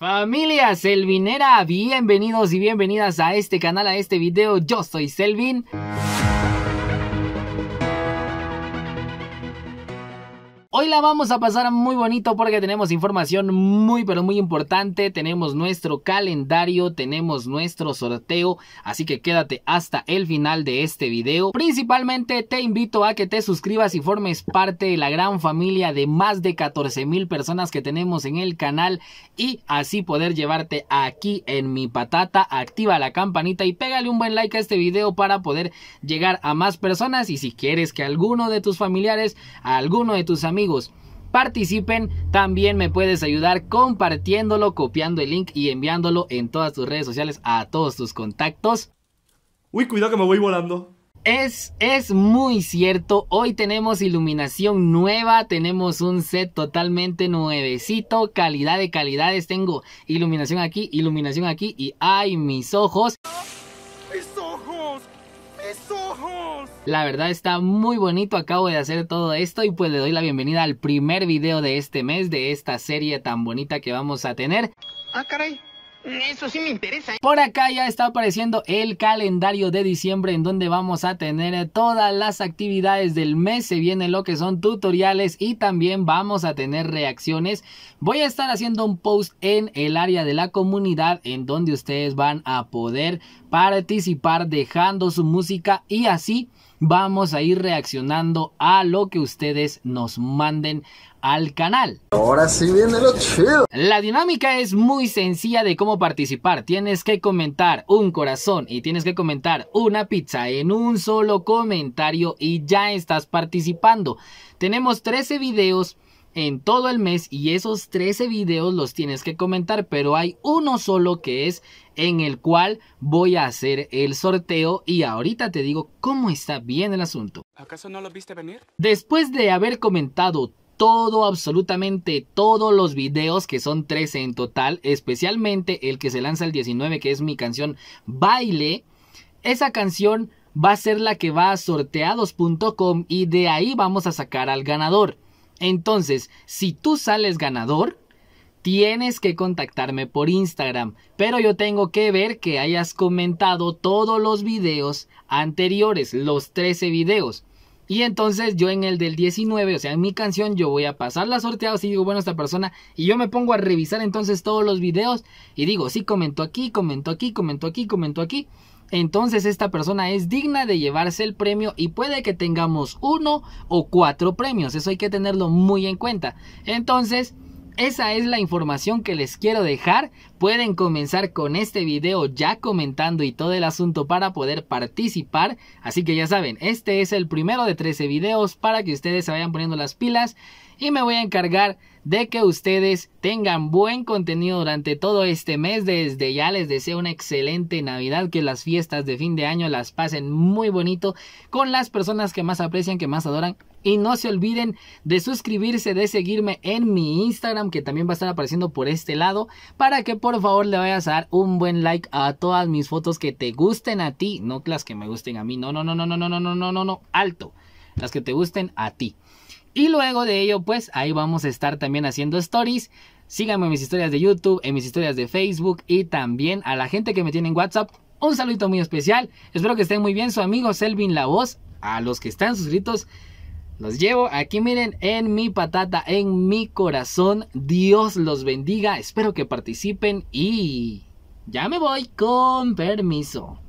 Familia Selvinera, bienvenidos y bienvenidas a este canal, a este video. Yo soy Selvin. Hoy la vamos a pasar muy bonito porque tenemos información muy pero muy importante, tenemos nuestro calendario, tenemos nuestro sorteo, así que quédate hasta el final de este video. Principalmente te invito a que te suscribas y formes parte de la gran familia de más de 14 mil personas que tenemos en el canal y así poder llevarte aquí en mi patata, activa la campanita y pégale un buen like a este video para poder llegar a más personas y si quieres que alguno de tus familiares, alguno de tus amigos participen. También me puedes ayudar compartiéndolo, copiando el link y enviándolo en todas tus redes sociales a todos tus contactos. Uy, cuidado que me voy volando. Es, es muy cierto, hoy tenemos iluminación nueva, tenemos un set totalmente nuevecito, calidad de calidades, tengo iluminación aquí, iluminación aquí y ay mis ojos. La verdad está muy bonito, acabo de hacer todo esto y pues le doy la bienvenida al primer video de este mes de esta serie tan bonita que vamos a tener. Ah, caray. Eso sí me interesa. ¿eh? Por acá ya está apareciendo el calendario de diciembre en donde vamos a tener todas las actividades del mes. Se viene lo que son tutoriales y también vamos a tener reacciones. Voy a estar haciendo un post en el área de la comunidad en donde ustedes van a poder participar dejando su música y así vamos a ir reaccionando a lo que ustedes nos manden al canal. Ahora sí viene lo chido. La dinámica es muy sencilla de cómo participar. Tienes que comentar un corazón y tienes que comentar una pizza en un solo comentario y ya estás participando. Tenemos 13 videos en todo el mes y esos 13 videos los tienes que comentar, pero hay uno solo que es en el cual voy a hacer el sorteo y ahorita te digo cómo está bien el asunto. ¿Acaso no lo viste venir? Después de haber comentado todo, absolutamente todos los videos que son 13 en total, especialmente el que se lanza el 19 que es mi canción Baile, esa canción va a ser la que va a sorteados.com y de ahí vamos a sacar al ganador. Entonces, si tú sales ganador, tienes que contactarme por Instagram, pero yo tengo que ver que hayas comentado todos los videos anteriores, los 13 videos. Y entonces yo en el del 19, o sea, en mi canción, yo voy a pasar la sorteada. y digo, bueno, esta persona, y yo me pongo a revisar entonces todos los videos y digo, sí, comentó aquí, comentó aquí, comentó aquí, comentó aquí entonces esta persona es digna de llevarse el premio y puede que tengamos uno o cuatro premios. Eso hay que tenerlo muy en cuenta. Entonces, esa es la información que les quiero dejar. Pueden comenzar con este video ya comentando y todo el asunto para poder participar. Así que ya saben, este es el primero de 13 videos para que ustedes se vayan poniendo las pilas y me voy a encargar de que ustedes tengan buen contenido durante todo este mes. Desde ya les deseo una excelente Navidad, que las fiestas de fin de año las pasen muy bonito con las personas que más aprecian, que más adoran. Y no se olviden de suscribirse, de seguirme en mi Instagram, que también va a estar apareciendo por este lado, para que por favor le vayas a dar un buen like a todas mis fotos que te gusten a ti, no las que me gusten a mí, no, no, no, no, no, no, no, no, no, no, alto, las que te gusten a ti. Y luego de ello, pues ahí vamos a estar también haciendo stories. Síganme en mis historias de YouTube, en mis historias de Facebook y también a la gente que me tiene en WhatsApp. Un saludito muy especial. Espero que estén muy bien. Su amigo Selvin La Voz. A los que están suscritos, los llevo aquí, miren, en mi patata, en mi corazón. Dios los bendiga. Espero que participen y ya me voy con permiso.